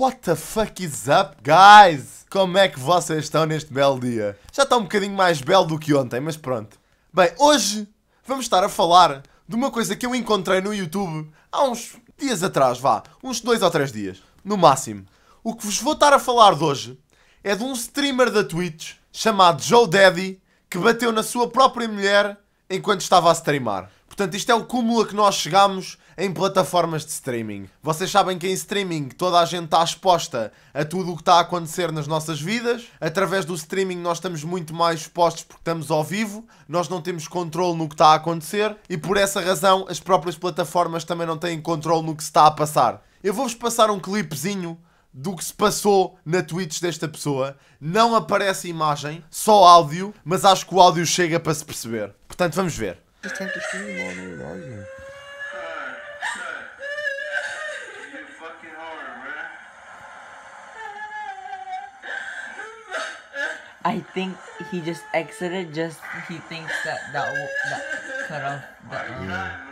What the fuck is up, guys? Como é que vocês estão neste belo dia? Já está um bocadinho mais belo do que ontem, mas pronto. Bem, hoje vamos estar a falar de uma coisa que eu encontrei no YouTube há uns dias atrás, vá, uns dois ou três dias, no máximo. O que vos vou estar a falar de hoje é de um streamer da Twitch chamado Joe Daddy que bateu na sua própria mulher enquanto estava a streamar. Portanto, isto é o cúmulo a que nós chegamos em plataformas de streaming. Vocês sabem que em streaming toda a gente está exposta a tudo o que está a acontecer nas nossas vidas. Através do streaming nós estamos muito mais expostos porque estamos ao vivo, nós não temos controle no que está a acontecer e por essa razão as próprias plataformas também não têm controle no que se está a passar. Eu vou-vos passar um clipezinho do que se passou na Twitch desta pessoa. Não aparece imagem, só áudio, mas acho que o áudio chega para se perceber. Portanto, vamos ver. Está tossindo mal na verdade. I think he just exited just he thinks that that will, that cut off that um, yeah.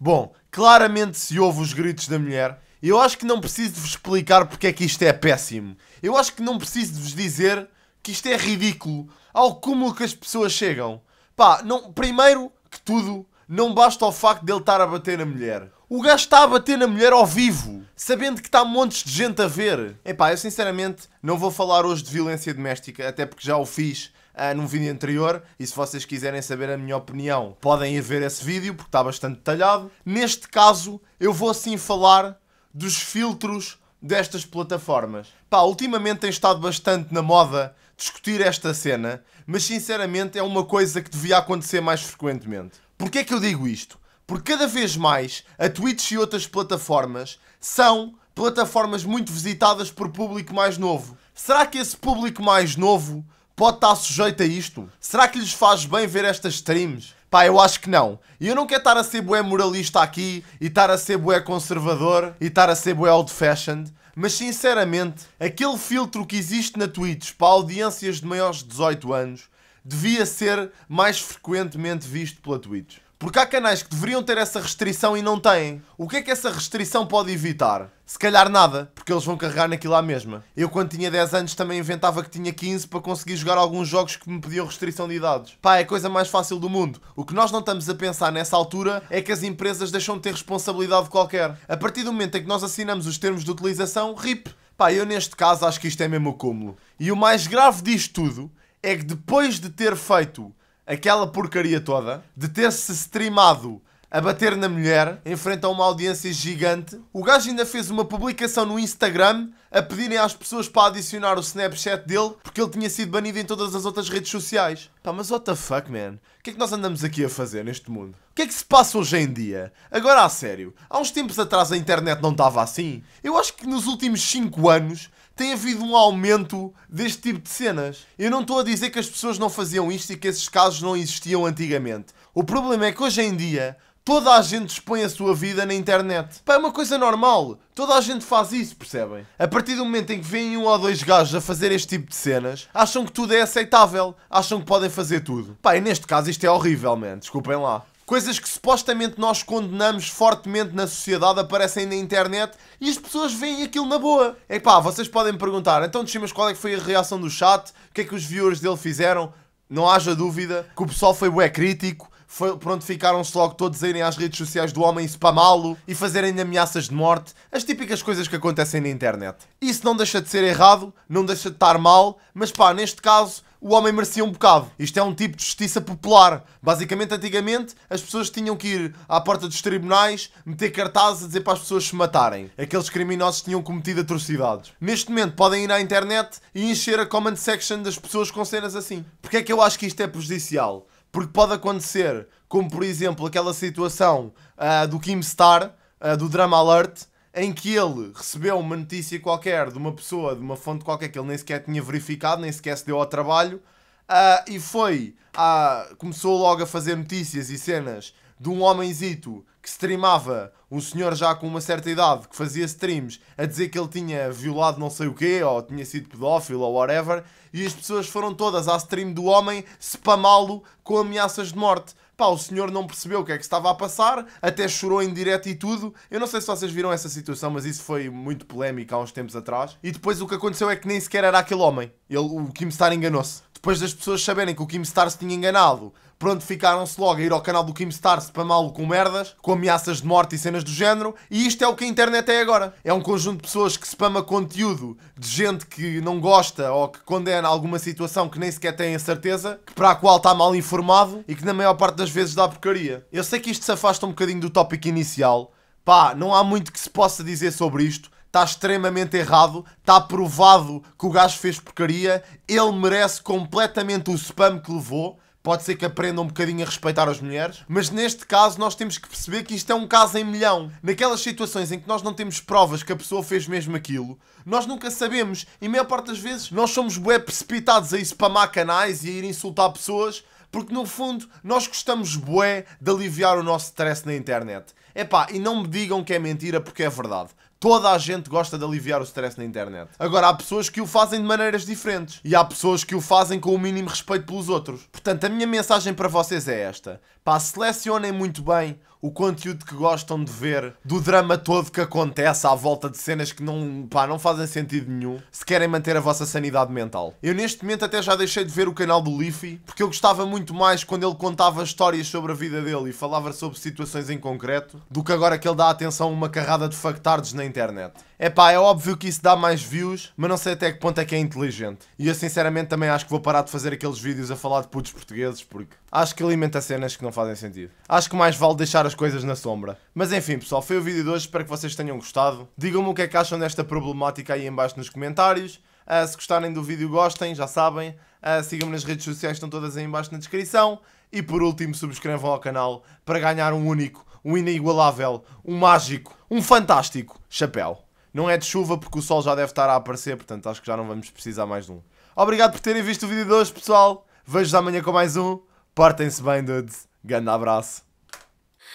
Bom, claramente se ouve os gritos da mulher. Eu acho que não preciso de vos explicar porque é que isto é péssimo. Eu acho que não preciso de vos dizer que isto é ridículo ao cúmulo que as pessoas chegam. Pá, não, primeiro que tudo, não basta o facto de ele estar a bater na mulher. O gajo está a bater na mulher ao vivo, sabendo que está montes de gente a ver. Epá, eu sinceramente não vou falar hoje de violência doméstica, até porque já o fiz uh, num vídeo anterior. E se vocês quiserem saber a minha opinião, podem ir ver esse vídeo, porque está bastante detalhado. Neste caso, eu vou sim falar dos filtros destas plataformas. Pá, ultimamente tem estado bastante na moda discutir esta cena, mas sinceramente é uma coisa que devia acontecer mais frequentemente. Porquê é que eu digo isto? Porque cada vez mais a Twitch e outras plataformas são plataformas muito visitadas por público mais novo. Será que esse público mais novo pode estar sujeito a isto? Será que lhes faz bem ver estas streams? Pá, eu acho que não. E eu não quero estar a ser bué moralista aqui, e estar a ser bué conservador, e estar a ser bué old-fashioned. Mas sinceramente, aquele filtro que existe na Twitch para audiências de maiores de 18 anos devia ser mais frequentemente visto pela Twitch. Porque há canais que deveriam ter essa restrição e não têm. O que é que essa restrição pode evitar? Se calhar nada, porque eles vão carregar naquilo à mesma. Eu, quando tinha 10 anos, também inventava que tinha 15 para conseguir jogar alguns jogos que me pediam restrição de idades. Pá, é a coisa mais fácil do mundo. O que nós não estamos a pensar nessa altura é que as empresas deixam de ter responsabilidade qualquer. A partir do momento em que nós assinamos os termos de utilização, RIP. Pá, eu neste caso acho que isto é mesmo o cúmulo. E o mais grave disto tudo é que depois de ter feito aquela porcaria toda de ter-se streamado a bater na mulher em frente a uma audiência gigante. O gajo ainda fez uma publicação no Instagram a pedirem às pessoas para adicionar o Snapchat dele porque ele tinha sido banido em todas as outras redes sociais. Pá, mas what the fuck, man? O que é que nós andamos aqui a fazer neste mundo? O que é que se passa hoje em dia? Agora a sério, há uns tempos atrás a internet não estava assim. Eu acho que nos últimos 5 anos tem havido um aumento deste tipo de cenas. Eu não estou a dizer que as pessoas não faziam isto e que esses casos não existiam antigamente. O problema é que hoje em dia toda a gente expõe a sua vida na internet. Pá, é uma coisa normal. Toda a gente faz isso, percebem? A partir do momento em que vêm um ou dois gajos a fazer este tipo de cenas, acham que tudo é aceitável. Acham que podem fazer tudo. Pá, e neste caso isto é horrível, man. Desculpem lá. Coisas que supostamente nós condenamos fortemente na sociedade aparecem na internet e as pessoas veem aquilo na boa. é pá, vocês podem me perguntar, então Tchimas, qual é que foi a reação do chat? O que é que os viewers dele fizeram? Não haja dúvida que o pessoal foi bué crítico, foi, pronto, ficaram-se logo todos a irem às redes sociais do homem spamá-lo e fazerem ameaças de morte, as típicas coisas que acontecem na internet. Isso não deixa de ser errado, não deixa de estar mal, mas pá, neste caso o homem merecia um bocado. Isto é um tipo de justiça popular. Basicamente, antigamente, as pessoas tinham que ir à porta dos tribunais meter cartazes a dizer para as pessoas se matarem. Aqueles criminosos tinham cometido atrocidades. Neste momento, podem ir à internet e encher a comment section das pessoas com cenas assim. Porquê é que eu acho que isto é prejudicial? Porque pode acontecer, como por exemplo aquela situação uh, do Kim Star, uh, ah, do Drama Alert, em que ele recebeu uma notícia qualquer de uma pessoa, de uma fonte qualquer que ele nem sequer tinha verificado, nem sequer se deu ao trabalho, uh, e foi, ah, começou logo a fazer notícias e cenas de um homenzito que streamava, um senhor já com uma certa idade, que fazia streams a dizer que ele tinha violado não sei o quê, ou tinha sido pedófilo, ou whatever, e as pessoas foram todas à stream do homem spamá-lo com ameaças de morte. Pá, o senhor não percebeu o que é que estava a passar, até chorou em direto e tudo. Eu não sei se vocês viram essa situação, mas isso foi muito polémico há uns tempos atrás. E depois o que aconteceu é que nem sequer era aquele homem. Ele, o Kim Star enganou-se depois das pessoas saberem que o Kim Stars tinha enganado, pronto, ficaram-se logo a ir ao canal do Kim Stars para mal com merdas, com ameaças de morte e cenas do género, e isto é o que a internet é agora. É um conjunto de pessoas que spama conteúdo de gente que não gosta ou que condena alguma situação que nem sequer tem a certeza, que para a qual está mal informado e que na maior parte das vezes dá porcaria. Eu sei que isto se afasta um bocadinho do tópico inicial, pá, não há muito que se possa dizer sobre isto, está extremamente errado, está provado que o gajo fez porcaria, ele merece completamente o spam que levou. Pode ser que aprenda um bocadinho a respeitar as mulheres, mas neste caso nós temos que perceber que isto é um caso em milhão. Naquelas situações em que nós não temos provas que a pessoa fez mesmo aquilo, nós nunca sabemos e, meia maior parte das vezes, nós somos bué precipitados a spamar canais e a ir insultar pessoas porque no fundo nós gostamos bué de aliviar o nosso stress na internet. Epá, e não me digam que é mentira porque é verdade. Toda a gente gosta de aliviar o stress na internet. Agora, há pessoas que o fazem de maneiras diferentes. E há pessoas que o fazem com o mínimo respeito pelos outros. Portanto, a minha mensagem para vocês é esta. Pá, selecionem muito bem o conteúdo que gostam de ver, do drama todo que acontece à volta de cenas que não, pá, não fazem sentido nenhum, se querem manter a vossa sanidade mental. Eu neste momento até já deixei de ver o canal do Leafy, porque eu gostava muito mais quando ele contava histórias sobre a vida dele e falava sobre situações em concreto, do que agora que ele dá atenção a uma carrada de factardos na internet. É pá, é óbvio que isso dá mais views, mas não sei até que ponto é que é inteligente. E eu sinceramente também acho que vou parar de fazer aqueles vídeos a falar de putos portugueses, porque acho que alimenta cenas que não fazem sentido. Acho que mais vale deixar as coisas na sombra. Mas enfim, pessoal, foi o vídeo de hoje, espero que vocês tenham gostado. Digam-me o que é que acham desta problemática aí embaixo nos comentários. Uh, se gostarem do vídeo, gostem, já sabem. Uh, Sigam-me nas redes sociais, estão todas aí embaixo na descrição. E por último, subscrevam ao canal para ganhar um único um inigualável, um mágico, um fantástico chapéu. Não é de chuva porque o sol já deve estar a aparecer, portanto acho que já não vamos precisar mais de um. Obrigado por terem visto o vídeo de hoje, pessoal. Vejo-vos amanhã com mais um. Portem-se bem, dudes. Grande abraço.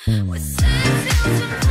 Hum.